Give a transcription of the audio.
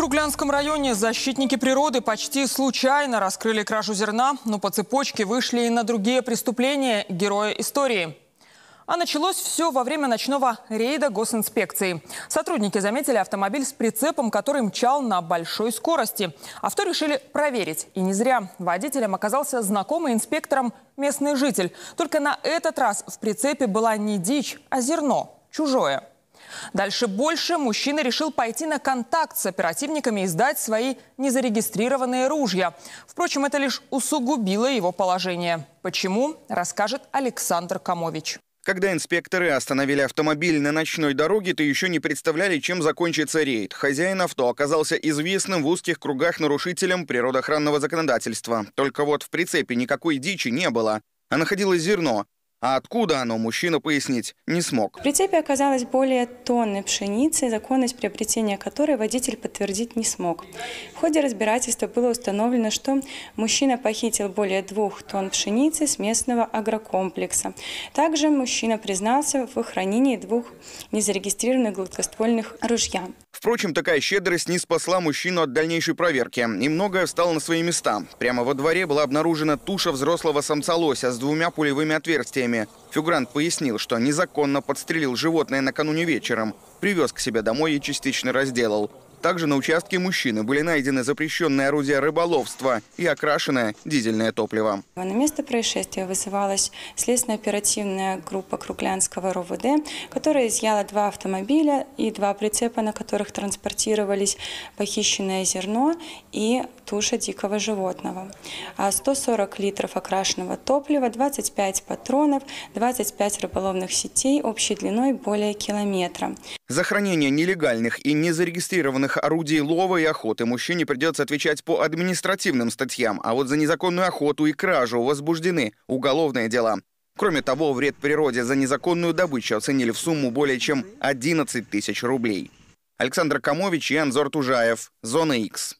Круглянском районе защитники природы почти случайно раскрыли кражу зерна, но ну, по цепочке вышли и на другие преступления героя истории. А началось все во время ночного рейда госинспекции. Сотрудники заметили автомобиль с прицепом, который мчал на большой скорости. Авто решили проверить. И не зря. Водителем оказался знакомый инспектором местный житель. Только на этот раз в прицепе была не дичь, а зерно. Чужое. Дальше больше мужчина решил пойти на контакт с оперативниками и сдать свои незарегистрированные ружья. Впрочем, это лишь усугубило его положение. Почему, расскажет Александр Камович. Когда инспекторы остановили автомобиль на ночной дороге, то еще не представляли, чем закончится рейд. Хозяин авто оказался известным в узких кругах нарушителем природоохранного законодательства. Только вот в прицепе никакой дичи не было, а находилось зерно. А откуда оно, мужчина пояснить не смог. В прицепе оказалось более тонны пшеницы, законность приобретения которой водитель подтвердить не смог. В ходе разбирательства было установлено, что мужчина похитил более двух тонн пшеницы с местного агрокомплекса. Также мужчина признался в хранении двух незарегистрированных гладкоствольных ружья. Впрочем, такая щедрость не спасла мужчину от дальнейшей проверки, и многое встало на свои места. Прямо во дворе была обнаружена туша взрослого самца лося с двумя пулевыми отверстиями. Фигурант пояснил, что незаконно подстрелил животное накануне вечером, привез к себе домой и частично разделал. Также на участке мужчины были найдены запрещенные орудия рыболовства и окрашенное дизельное топливо. На место происшествия вызывалась следственно-оперативная группа Круглянского РОВД, которая изъяла два автомобиля и два прицепа, на которых транспортировались похищенное зерно и туша дикого животного. 140 а литров окрашенного топлива, 25 патронов, 25 рыболовных сетей общей длиной более километра. За хранение нелегальных и незарегистрированных орудий лова и охоты мужчине придется отвечать по административным статьям, а вот за незаконную охоту и кражу возбуждены уголовные дела. Кроме того, вред природе за незаконную добычу оценили в сумму более чем 11 тысяч рублей. Александр Камович и Анзор Тужаев. Зона X.